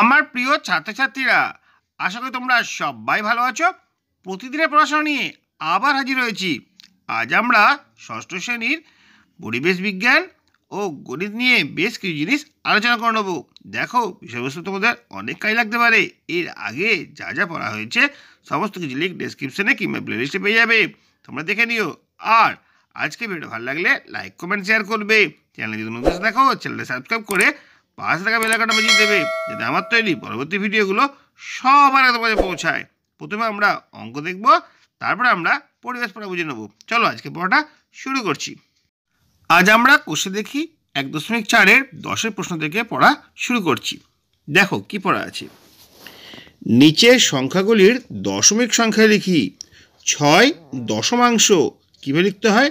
আমার প্রিয় ছাত্রছাত্রীরা আশা করি তোমরা সবাই ভালো আছো প্রতিদিনের পড়াশোনা নিয়ে আবার হাজির হয়েছি আজ আমরা ষষ্ঠ শ্রেণীর পরিবেশ বিজ্ঞান ও গণিত নিয়ে বেশ কিছু জিনিস আলোচনা করে নেবো দেখো বিষয়বস্তু তোমাদের অনেক কাজ লাগতে পারে এর আগে যা যা পড়া হয়েছে সমস্ত কিছু লিঙ্ক ডেসক্রিপশনে কিংবা প্লেলিস্টে পেয়ে যাবে তোমরা দেখে নিও আর আজকে ভিডিও ভালো লাগলে লাইক কমেন্ট শেয়ার করবে চ্যানেল যদি নতুন দেখো চ্যানেলটা সাবস্ক্রাইব করে পাশে থাকা বেলাকাটা বাজিয়ে দেবে যাতে আমার তৈরি পরবর্তী ভিডিওগুলো সবার আগে তোমাদের পৌঁছায় প্রথমে আমরা অঙ্ক দেখব তারপরে আমরা পরিবেশ পড়া বুঝে নেব চলো আজকে পড়াটা শুরু করছি আজ আমরা কোষে দেখি এক দশমিক চারের দশের প্রশ্ন থেকে পড়া শুরু করছি দেখো কি পড়া আছে নিচের সংখ্যাগুলির দশমিক সংখ্যা লিখি ছয় দশমাংশ কীভাবে লিখতে হয়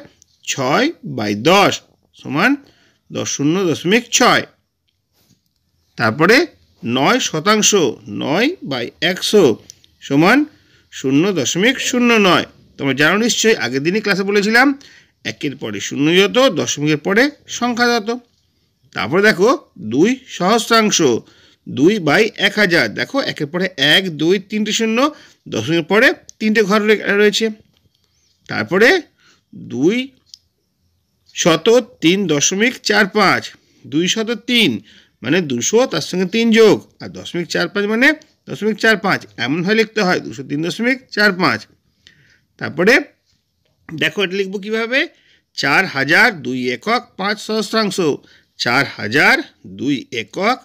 ছয় বাই দশ সমান দশ শূন্য দশমিক ছয় তারপরে নয় শতাংশ নয় বাই একশো সমান শূন্য দশমিক শূন্য নয় তোমরা জানো নিশ্চয়ই আগের দিনই ক্লাসে বলেছিলাম একের পরে শূন্য যত দশমিকের পরে সংখ্যা যত তারপরে দেখো দুই সহস্রাংশ দুই বাই এক হাজার দেখো একের পরে এক দুই তিনটে শূন্য দশমিকের পরে তিনটে ঘর রয়েছে তারপরে দুই শত তিন দশমিক চার পাঁচ দুই শত তিন মানে দুশো তার সঙ্গে তিন যোগ আর দশমিক চার পাঁচ মানে দশমিক চার পাঁচ এমনভাবে লিখতে হয় দুশো তিন দশমিক চার পাঁচ তারপরে দেখো এটা লিখবো কীভাবে চার হাজার দুই একক পাঁচ সহস্রাংশ চার হাজার দুই একক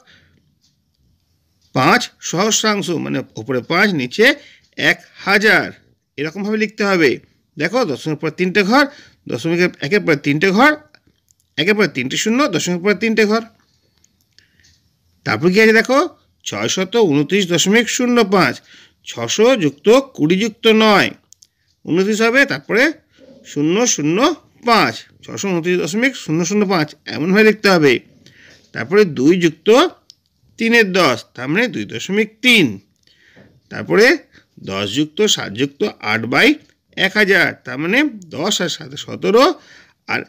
পাঁচ সহস্রাংশ মানে ওপরে পাঁচ নিচে এক হাজার এরকমভাবে লিখতে হবে দেখো দশমিক পর তিনটে ঘর দশমিকের একের পর তিনটে ঘর একের পরে তিনটে শূন্য দশমিক পর তিনটে ঘর তারপর কি আছে দেখো ছয় শত উনত্রিশ দশমিক শূন্য পাঁচ ছশো যুক্ত কুড়ি যুক্ত নয় উনত্রিশ হবে তারপরে শূন্য শূন্য পাঁচ ছশো উনত্রিশ দশমিক শূন্য শূন্য পাঁচ এমনভাবে লিখতে হবে তারপরে দুই যুক্ত তিনের দশ তার মানে দুই দশমিক তিন তারপরে দশ যুক্ত সাত যুক্ত আট বাই এক হাজার তার মানে দশ আর সাত সতেরো আর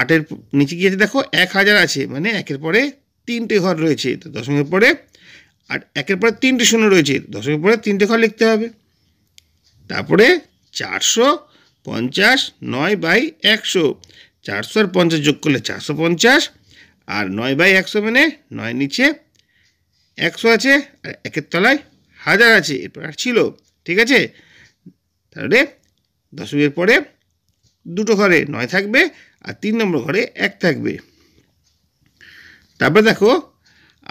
আটের নিচে গিয়েছে দেখো এক হাজার আছে মানে একের পরে তিনটে ঘর রয়েছে তো দশমিকের পরে আর একের পরে তিনটে শূন্য রয়েছে দশমিকের পরে তিনটে ঘর লিখতে হবে তারপরে চারশো পঞ্চাশ নয় বাই একশো চারশো আর পঞ্চাশ যোগ করলে চারশো পঞ্চাশ আর নয় বাই একশো মানে নয় নিচে একশো আছে আর একের তলায় হাজার আছে এরপর আর ছিল ঠিক আছে তাহলে দশমিকের পরে দুটো ঘরে নয় থাকবে আর তিন নম্বর ঘরে এক থাকবে তারপরে দেখো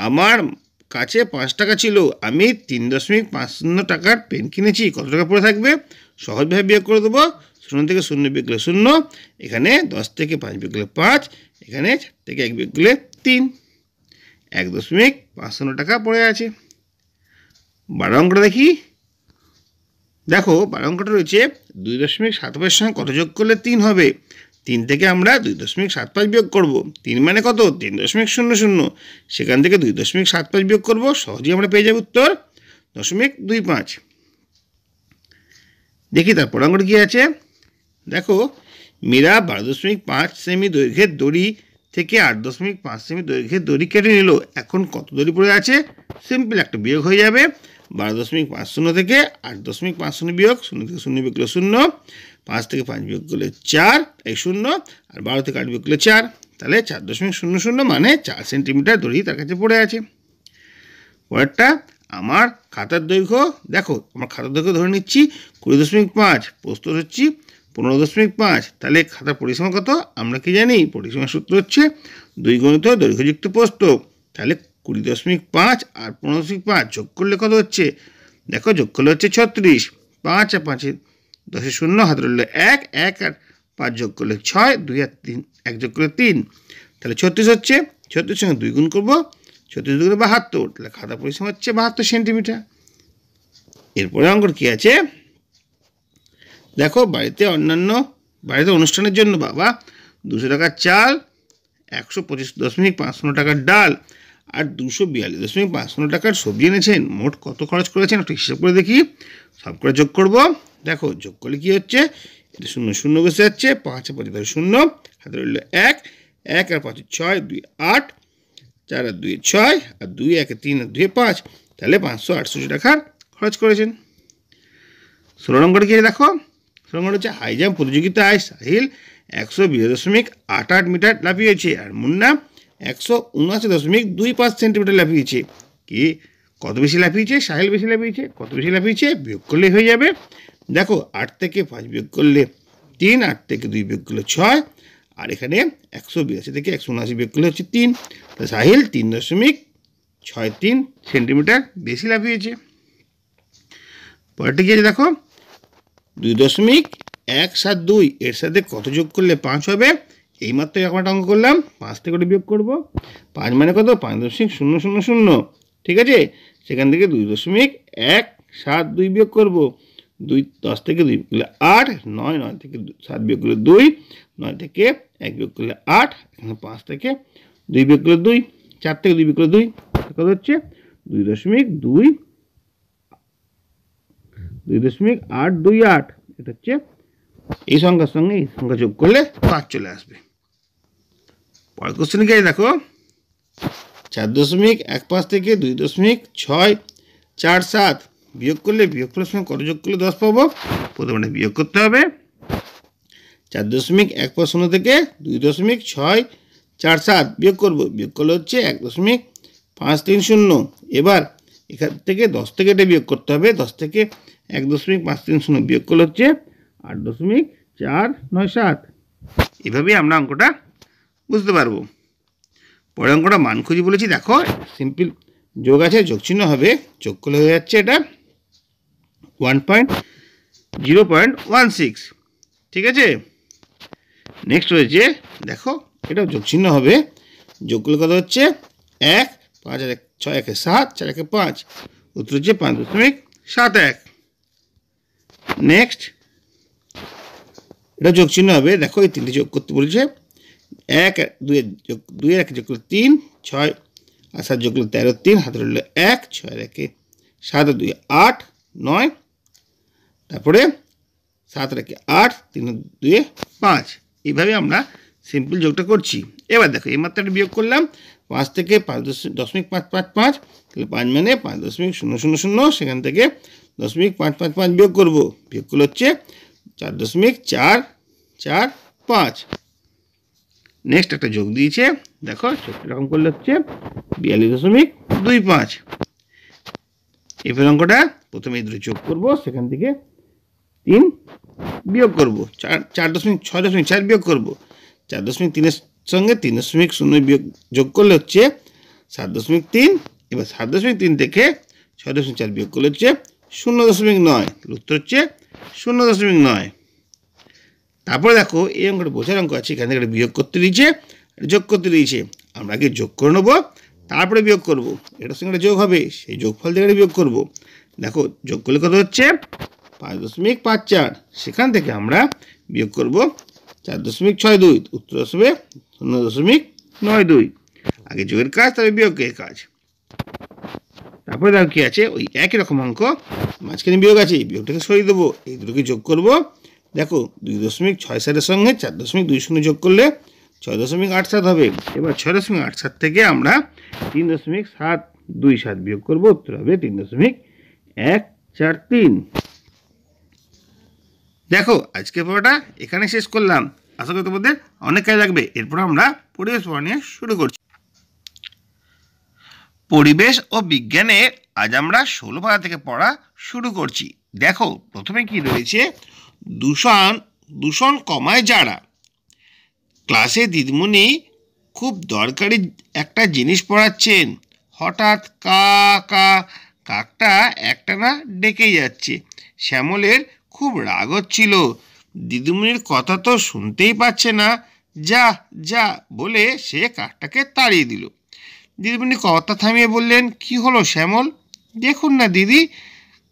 আমার কাছে পাঁচ টাকা ছিল আমি তিন দশমিক পাঁচ শূন্য টাকার পেন কিনেছি কত টাকা পড়ে থাকবে সহজভাবে বিয়োগ করে দেবো শূন্য থেকে শূন্য বিকলে শূন্য এখানে দশ থেকে পাঁচ বিকলে পাঁচ এখানে চার থেকে এক বিকলে তিন এক দশমিক পাঁচ শূন্য টাকা পড়ে আছে বারো অঙ্কটা দেখি দেখো বারো অঙ্কটা রয়েছে দুই দশমিক সাত পয়সার সঙ্গে কত যোগ করলে তিন হবে তিন থেকে আমরা দুই দশমিক সাত পাঁচ বিয়োগ করব তিন মানে কত তিন দশমিক শূন্য শূন্য সেখান থেকে দুই দশমিক সাত পাঁচ বিয়োগ করবো সহজেই আমরা পেয়ে যাব উত্তর দশমিক দুই পাঁচ দেখি তারপর আমার কী আছে দেখো মীরা বারো দশমিক পাঁচ সেমি দৈর্ঘ্যের দড়ি থেকে আট দশমিক পাঁচ সেমি দৈর্ঘ্যের দড়ি কেটে নিল এখন কত দড়ি পড়ে আছে সিম্পল একটা বিয়োগ হয়ে যাবে বারো দশমিক পাঁচ শূন্য থেকে আট দশমিক পাঁচ শূন্য বিয়োগ শূন্য থেকে শূন্য বিয়োগ শূন্য পাঁচ থেকে পাঁচ বিয়োগ করলে চার এই শূন্য আর বারো থেকে আট বিয়োগ করলে চার তাহলে চার দশমিক শূন্য শূন্য মানে চার সেন্টিমিটার দড়ি তার কাছে পড়ে আছে পরেরটা আমার খাতার দৈর্ঘ্য দেখো আমার খাতার দৈর্ঘ্য ধরে নিচ্ছি কুড়ি দশমিক পাঁচ প্রস্তুত হচ্ছি পনেরো দশমিক পাঁচ তাহলে খাতার পরিসীমা কত আমরা কি জানি পরিসীমার সূত্র হচ্ছে দুই গণিত দৈর্ঘ্যযুক্ত প্রস্ত তাহলে কুড়ি দশমিক পাঁচ আর পনেরো দশমিক পাঁচ যোগ করলে কত হচ্ছে দেখো যোগ করলে হচ্ছে ছত্রিশ পাঁচ আর পাঁচের দশে শূন্য হাত রইল এক এক আর পাঁচ যোগ করলে ছয় দুই আর তিন এক যোগ করলে তিন তাহলে ছত্রিশ হচ্ছে ছত্রিশ সঙ্গে দুই গুণ করবো ছত্রিশ দুগুণে বাহাত্তর তাহলে খাতা পরিশ্রম হচ্ছে বাহাত্তর সেন্টিমিটার এরপরে অঙ্কর কী আছে দেখো বাড়িতে অন্যান্য বাড়িতে অনুষ্ঠানের জন্য বাবা দুশো টাকার চাল একশো পঁচিশ দশমিক পাঁচশো টাকার ডাল আর দুশো বিয়াল্লিশ দশমিক পাঁচশো টাকার সবজি এনেছেন মোট কত খরচ করেছেন একটু হিসেব করে দেখি সব করে যোগ করবো দেখো যোগ করলে কী হচ্ছে এটা শূন্য শূন্য বসে যাচ্ছে পাঁচ পাঁচ ধরে শূন্য হাতে রইল এক এক আর পাঁচ ছয় দুই আট চার আর দুই ছয় আর দুই এক তিন আর দুয়ে পাঁচ তাহলে পাঁচশো আটশো টাকার খরচ করেছেন ষোলো নম্বর গিয়ে দেখো ষোলো নম্বর হচ্ছে হাই জাম্প প্রতিযোগিতায় সাহিল একশো বিরাশি দশমিক আট আট মিটার লাফিয়েছে আর মুন্না একশো উনআশি দশমিক দুই পাঁচ সেন্টিমিটার লাফিয়েছে কি কত বেশি লাফিয়েছে সাহিল বেশি লাফিয়েছে কত বেশি লাফিয়েছে বিয়োগ করলে হয়ে যাবে দেখো আট থেকে পাঁচ বিয়োগ করলে তিন আট থেকে দুই বিয়োগ করলে ছয় আর এখানে একশো বিরাশি থেকে একশো উনআশি বিয়োগ করলে হচ্ছে তিন তো সাহিল তিন দশমিক ছয় তিন সেন্টিমিটার বেশি লাভ লাফিয়েছে পরেরটি আছে দেখো দুই দশমিক এক সাত দুই এর সাথে কত যোগ করলে পাঁচ হবে এইমাত্র এখন একটা অঙ্ক করলাম পাঁচ থেকে বিয়োগ করবো পাঁচ মানে কত পাঁচ দশমিক শূন্য শূন্য শূন্য ঠিক আছে সেখান থেকে দুই দশমিক এক সাত দুই বিয়োগ করবো দুই দশ থেকে দুই করলে আট নয় নয় থেকে সাত বিয়োগ করলে দুই নয় থেকে এক বিয়োগ করলে আট এখানে পাঁচ থেকে দুই বিয়োগ করলে দুই চার থেকে দুই বিয়োগ করলে দুই কত হচ্ছে দুই দশমিক দুই দুই দশমিক আট দুই আট এটা হচ্ছে এই সংখ্যার সঙ্গে এই সংখ্যা যোগ করলে পাঁচ চলে আসবে পরের কোশ্চেন গিয়ে দেখো চার দশমিক এক পাঁচ থেকে দুই দশমিক ছয় চার সাত বিয়োগ করলে বিয়োগ করার সময় কত যোগ করলে দশ পাবো প্রথমে বিয়োগ করতে হবে চার দশমিক এক পাঁচ শূন্য থেকে দুই দশমিক ছয় চার সাত বিয়োগ করবো বিয়োগ করলে হচ্ছে এক দশমিক পাঁচ তিন শূন্য এবার এখান থেকে দশ থেকে এটা বিয়োগ করতে হবে দশ থেকে এক দশমিক পাঁচ তিন শূন্য বিয়োগ করলে হচ্ছে আট দশমিক চার নয় সাত এভাবেই আমরা অঙ্কটা বুঝতে পারবো পরে অঙ্কটা মান খুঁজি বলেছি দেখো সিম্পল যোগ আছে যোগ চিহ্ন হবে যোগ করলে হয়ে যাচ্ছে এটা one point zero point one six ঠিক আছে নেক্সট রয়েছে দেখো এটা যোগচিহ্ন হবে যোগগুলো কত হচ্ছে এক পাঁচ এক ছয় একে সাত চার একে পাঁচ উত্তর হচ্ছে পাঁচ দশমিক সাত এক নেক্সট এটা যোগচিহ্ন হবে দেখো এই তিনটে যোগ করতে বলছে এক দুয়ে যোগ দুয়ের এক যোগ করলো তিন ছয় আর সাত যোগ করলো তেরো তিন হাতে রইল এক ছয় একে সাত দুই আট নয় তারপরে সাত রেখে আট তিন দুয়ে পাঁচ এইভাবে আমরা সিম্পল যোগটা করছি এবার দেখো এই মাত্রাটা বিয়োগ করলাম পাঁচ থেকে পাঁচ দশমিক পাঁচ পাঁচ পাঁচ তাহলে পাঁচ মানে পাঁচ দশমিক শূন্য শূন্য শূন্য সেখান থেকে দশমিক পাঁচ পাঁচ পাঁচ বিয়োগ করবো বিয়োগ করলে হচ্ছে চার দশমিক চার চার পাঁচ নেক্সট একটা যোগ দিয়েছে দেখো এরকম করলে হচ্ছে বিয়াল্লিশ দশমিক দুই পাঁচ এই অঙ্কটা প্রথমে দুটো যোগ করবো সেখান থেকে তিন বিয়োগ করবো চার চার দশমিক ছয় দশমিক চার বিয়োগ করবো চার দশমিক তিনের সঙ্গে তিন দশমিক শূন্য বিয়োগ যোগ করলে হচ্ছে সাত দশমিক তিন এবার সাত দশমিক তিন থেকে ছয় দশমিক চার বিয়োগ করলে হচ্ছে শূন্য দশমিক নয় উত্তর হচ্ছে শূন্য দশমিক নয় তারপরে দেখো এই অঙ্কটা বোঝার অঙ্ক আছে এখান থেকে একটা বিয়োগ করতে দিয়েছে যোগ করতে দিয়েছে আমরা আগে যোগ করে নেবো তারপরে বিয়োগ করবো এটার সঙ্গে যোগ হবে সেই যোগফল থেকে বিয়োগ করব দেখো যোগ করলে কত হচ্ছে পাঁচ দশমিক পাঁচ চার সেখান থেকে আমরা বিয়োগ করব চার দশমিক ছয় দুই উত্তর আসবে শূন্য দশমিক নয় দুই আগে যোগের কাজ তবে বিয়োগের কাজ তারপরে দেখো কী আছে ওই একই রকম অঙ্ক মাঝখানে বিয়োগ আছে বিয়োগটাকে সরিয়ে দেবো এই দুটোকে যোগ করব দেখো দুই দশমিক ছয় সাতের সঙ্গে চার দশমিক দুই শূন্য যোগ করলে ছয় দশমিক আট সাত হবে এবার ছয় দশমিক আট সাত থেকে আমরা তিন দশমিক সাত দুই সাত বিয়োগ করবো উত্তর হবে তিন দশমিক এক চার তিন দেখো আজকে পড়াটা এখানে শেষ করলাম আশা করি তোমাদের অনেক কাজে লাগবে এরপর আমরা পরিবেশ পড়া নিয়ে শুরু করছি পরিবেশ ও বিজ্ঞানের আজ আমরা ষোলো পাড়া থেকে পড়া শুরু করছি দেখো প্রথমে কি রয়েছে দূষণ দূষণ কমায় যারা ক্লাসে দিদিমণি খুব দরকারি একটা জিনিস পড়াচ্ছেন হঠাৎ কা কা কাকটা একটানা ডেকেই যাচ্ছে শ্যামলের খুব রাগ হচ্ছিল দিদিমণির কথা তো শুনতেই পাচ্ছে না যা যা বলে সে কাকটাকে তাড়িয়ে দিল দিদিমণি কথা থামিয়ে বললেন কি হলো শ্যামল দেখুন না দিদি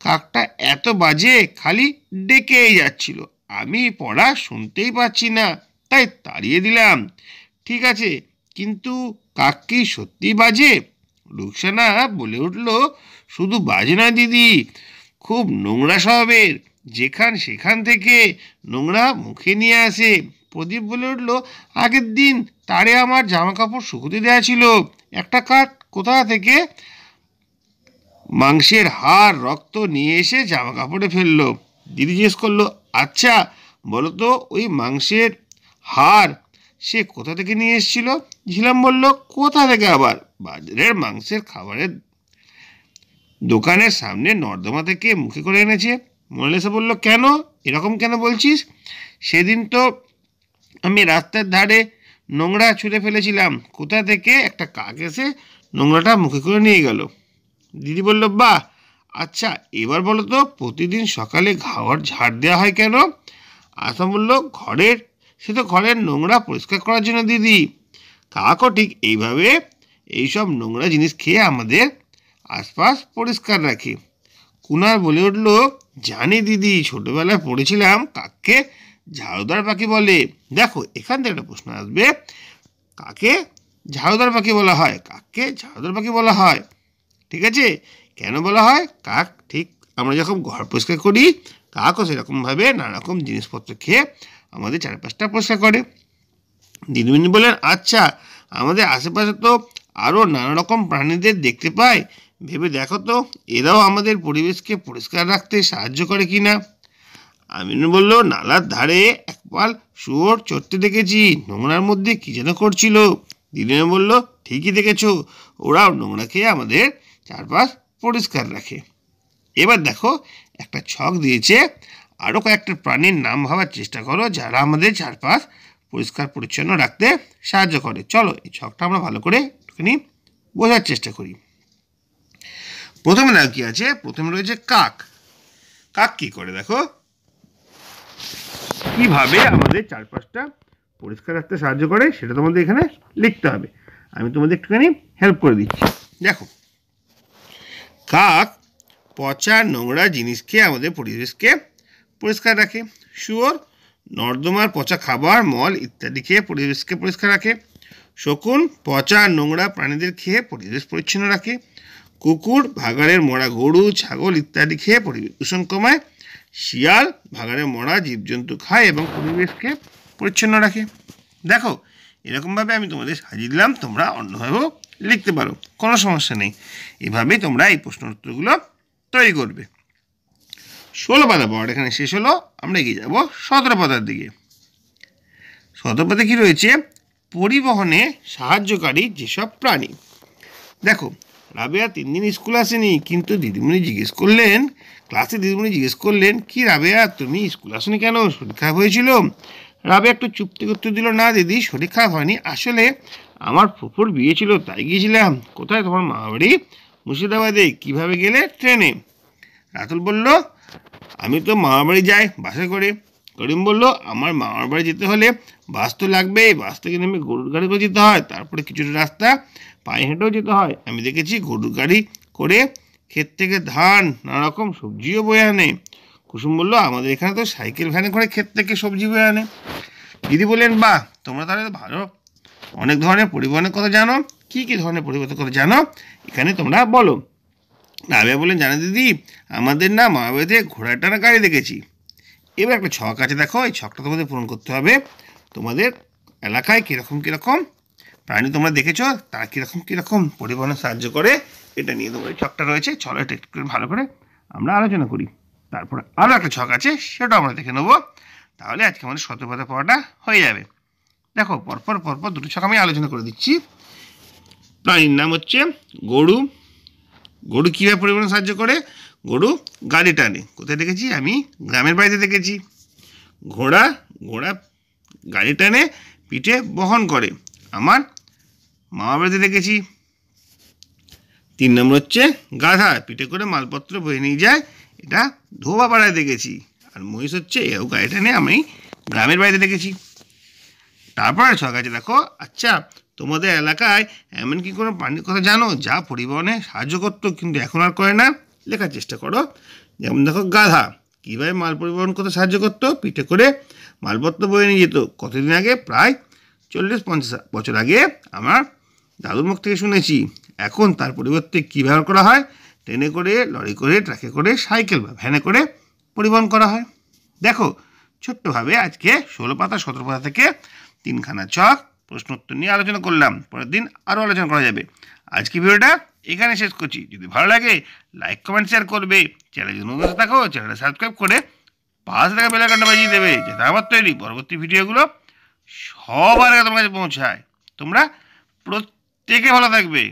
কাকটা এত বাজে খালি ডেকেই যাচ্ছিল আমি পড়া শুনতেই পাচ্ছি না তাই তাড়িয়ে দিলাম ঠিক আছে কিন্তু কাক কি সত্যি বাজে রুকসানা বলে উঠল শুধু বাজে না দিদি খুব নোংরা স্বভাবের যেখান সেখান থেকে নোংরা মুখে নিয়ে আসে প্রদীপ বলে উঠল আগের দিন তারে আমার জামা কাপড় শুকোতে দেওয়া ছিল একটা কাঠ কোথা থেকে মাংসের হাড় রক্ত নিয়ে এসে জামা কাপড়ে ফেললো দিদি জিজ্ঞেস করলো আচ্ছা বলো তো ওই মাংসের হাড় সে কোথা থেকে নিয়ে এসেছিল ঝিলাম বলল কোথা থেকে আবার বাজারের মাংসের খাবারের দোকানের সামনে নর্দমা থেকে মুখে করে এনেছে মলেসা বলল কেন এরকম কেন বলছিস সেদিন তো আমি রাস্তার ধারে নোংরা ছুঁড়ে ফেলেছিলাম কোথা থেকে একটা কাক এসে নোংরাটা মুখে করে নিয়ে গেল দিদি বলল বাহ আচ্ছা এবার বলো তো প্রতিদিন সকালে ঘাওয়ার ঝাড় দেওয়া হয় কেন আসাম বলল ঘরের সে তো ঘরের নোংরা পরিষ্কার করার জন্য দিদি কাকও ঠিক এইভাবে এইসব নোংরা জিনিস খেয়ে আমাদের আশপাশ পরিষ্কার রাখি কুনার বলে উঠল জানি দিদি ছোটোবেলায় পড়েছিলাম কাককে ঝাড়ুদার পাখি বলে দেখো এখান থেকে একটা প্রশ্ন আসবে কাকে ঝাড়ুদার পাখি বলা হয় কাককে ঝাড়ুদার পাখি বলা হয় ঠিক আছে কেন বলা হয় কাক ঠিক আমরা যখন ঘর পরিষ্কার করি কাকও সেরকমভাবে নানারকম জিনিসপত্র খেয়ে আমাদের চারপাশটা পরিষ্কার করে দিদিমণি বলেন আচ্ছা আমাদের আশেপাশে তো আরও নানারকম প্রাণীদের দেখতে পাই ভেবে দেখো তো এরাও আমাদের পরিবেশকে পরিষ্কার রাখতে সাহায্য করে কি না আমিন বলল নালার ধারে একপাল শুয়োর চড়তে দেখেছি নোংরার মধ্যে কী যেন করছিল দিদিনা বলল ঠিকই দেখেছো ওরাও নোংরা খেয়ে আমাদের চারপাশ পরিষ্কার রাখে এবার দেখো একটা ছক দিয়েছে আরও কয়েকটা প্রাণীর নাম ভাবার চেষ্টা করো যারা আমাদের চারপাশ পরিষ্কার পরিচ্ছন্ন রাখতে সাহায্য করে চলো এই ছকটা আমরা ভালো করে একটুখানি বোঝার চেষ্টা করি প্রথমে না কি আছে প্রথমে রয়েছে কাক কাক কি করে দেখো কিভাবে আমাদের চারপাশটা পরিষ্কার রাখতে সাহায্য করে সেটা তোমাদের এখানে লিখতে হবে আমি তোমাদের একটুখানি হেল্প করে দিচ্ছি দেখো কাক পচা নোংরা জিনিসকে আমাদের পরিবেশকে পরিষ্কার রাখে শুয়োর নর্দমার পচা খাবার মল ইত্যাদি খেয়ে পরিবেশকে পরিষ্কার রাখে শকুন পচা নোংরা প্রাণীদের খেয়ে পরিবেশ পরিচ্ছন্ন রাখে কুকুর ভাগাড়ের মরা গরু ছাগল ইত্যাদি খেয়ে পরিবেশ দূষণ কমায় শিয়াল ভাগাড়ের মরা জীবজন্তু খায় এবং পরিবেশকে পরিচ্ছন্ন রাখে দেখো এরকমভাবে আমি তোমাদের সাজিয়ে দিলাম তোমরা অন্যভাবেও লিখতে পারো কোনো সমস্যা নেই এভাবেই তোমরা এই প্রশ্ন উত্তরগুলো তৈরি করবে ষোলো পাতা পাওয়ার এখানে শেষ হলো আমরা এগিয়ে যাব সতেরো পাতার দিকে সতেরো পাতা কী রয়েছে পরিবহনে সাহায্যকারী যেসব প্রাণী দেখো রাবেয়া তিন দিন স্কুল আসেনি কিন্তু দিদিমণি জিজ্ঞেস করলেন ক্লাসে দিদিমণি জিজ্ঞেস করলেন কি রাবেয়া তুমি স্কুল আসনি কেন শরীর খারাপ হয়েছিল রাবেয়া একটু চুপতে করতে দিল না দিদি শরীর খারাপ হয়নি আসলে আমার ফুফুর বিয়ে ছিল তাই গিয়েছিলাম কোথায় তোমার মামা বাড়ি মুর্শিদাবাদে কীভাবে গেলে ট্রেনে রাতুল বলল আমি তো মামা বাড়ি যাই বাসে করে করিম বলল আমার মামার বাড়ি যেতে হলে বাস তো লাগবে বাস থেকে নেমে গরুর গাড়ি করে যেতে হয় তারপরে কিছুটা রাস্তা পায়ে হেঁটেও যেতে হয় আমি দেখেছি গরুর গাড়ি করে ক্ষেত থেকে ধান নানারকম সবজিও বয়ে আনে কুসুম বললো আমাদের এখানে তো সাইকেল ভ্যানে করে ক্ষেত থেকে সবজি বয়ে আনে দিদি বললেন বাহ তোমরা তাহলে ভালো অনেক ধরনের পরিবহনের কথা জানো কি কি ধরনের পরিবর্তন কথা জানো এখানে তোমরা বলো আমি বললেন জানা দিদি আমাদের না মামাবাড়িতে ঘোড়ার টানা গাড়ি দেখেছি এবার একটা ছক আছে দেখো এই ছকটা তোমাদের পূরণ করতে হবে তোমাদের এলাকায় কীরকম কীরকম প্রাণী তোমরা দেখেছ তারা কীরকম কীরকম পরিবহনে সাহায্য করে এটা নিয়ে তোমার ছকটা রয়েছে চলো এটা একটু ভালো করে আমরা আলোচনা করি তারপর আরও একটা ছক আছে সেটা আমরা দেখে নেবো তাহলে আজকে আমাদের সতর্কতা পড়াটা হয়ে যাবে দেখো পরপর পরপর দুটো ছক আমি আলোচনা করে দিচ্ছি প্রাণীর নাম হচ্ছে গরু গরু কীভাবে পরিবহনে সাহায্য করে গরু গাড়ি টানে কোথায় দেখেছি আমি গ্রামের বাড়িতে দেখেছি ঘোড়া ঘোড়া গাড়ি টানে পিঠে বহন করে আমার মামাবাড়িতে দেখেছি তিন নম্বর হচ্ছে গাধা পিঠে করে মালপত্র বয়ে নিয়ে যায় এটা পাড়ায় দেখেছি আর মহিষ হচ্ছে এও গাড়িটা নিয়ে আমি গ্রামের বাড়িতে দেখেছি তারপর ছক আছে দেখো আচ্ছা তোমাদের এলাকায় এমন কি কোনো প্রাণীর কথা জানো যা পরিবহনে সাহায্য করতো কিন্তু এখন আর করে না লেখার চেষ্টা করো যেমন দেখো গাধা কীভাবে মাল পরিবহন করতে সাহায্য করতো পিঠে করে মালপত্র বয়ে নিয়ে যেত কতদিন আগে প্রায় চল্লিশ পঞ্চাশ বছর আগে আমার দাদুর মুখ থেকে শুনেছি এখন তার পরিবর্তে কী ব্যবহার করা হয় ট্রেনে করে লরি করে ট্রাকে করে সাইকেল বা ভ্যানে করে পরিবহন করা হয় দেখো ছোট্টভাবে আজকে ষোলো পাতা সতেরো পাতা থেকে তিনখানা ছক প্রশ্ন উত্তর নিয়ে আলোচনা করলাম পরের দিন আরও আলোচনা করা যাবে আজকে ভিডিওটা এখানে শেষ করছি যদি ভালো লাগে লাইক কমেন্ট শেয়ার করবে চ্যানেল যদি নতুন থাকো চ্যানেলটা সাবস্ক্রাইব করে পাশে থাকা কাটা বাজিয়ে দেবে যাতে আমার তৈরি পরবর্তী ভিডিওগুলো সবার আগে তোমার কাছে পৌঁছায় তোমরা প্রত্যেক টিকে ভালো থাকবে